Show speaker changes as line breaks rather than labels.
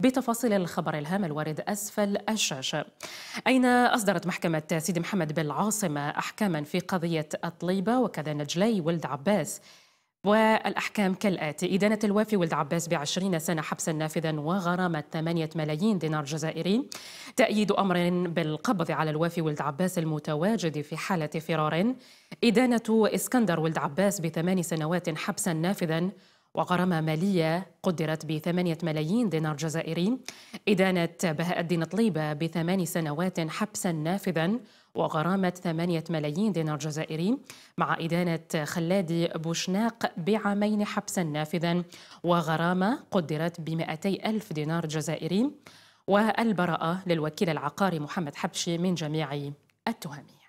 بتفاصيل الخبر الهام الوارد أسفل الشاشة أين أصدرت محكمة سيدي محمد بالعاصمة أحكاما في قضية الطليبة وكذا نجلي ولد عباس والأحكام كالآتي إدانة الوافي ولد عباس بعشرين سنة حبسا نافذا وغرامة 8 ملايين دينار جزائري تأييد أمر بالقبض على الوافي ولد عباس المتواجد في حالة فرار إدانة إسكندر ولد عباس بثمان سنوات حبسا نافذا وغرامة مالية قدرت ب 8 ملايين دينار جزائري إدانة بهاء الدين طليبة بثمان سنوات حبسا نافذا وغرامة 8 ملايين دينار جزائري مع إدانة خلادي بوشناق بعامين حبسا نافذا وغرامة قدرت ب ألف دينار جزائري والبراءة للوكيل العقاري محمد حبشي من جميع التهم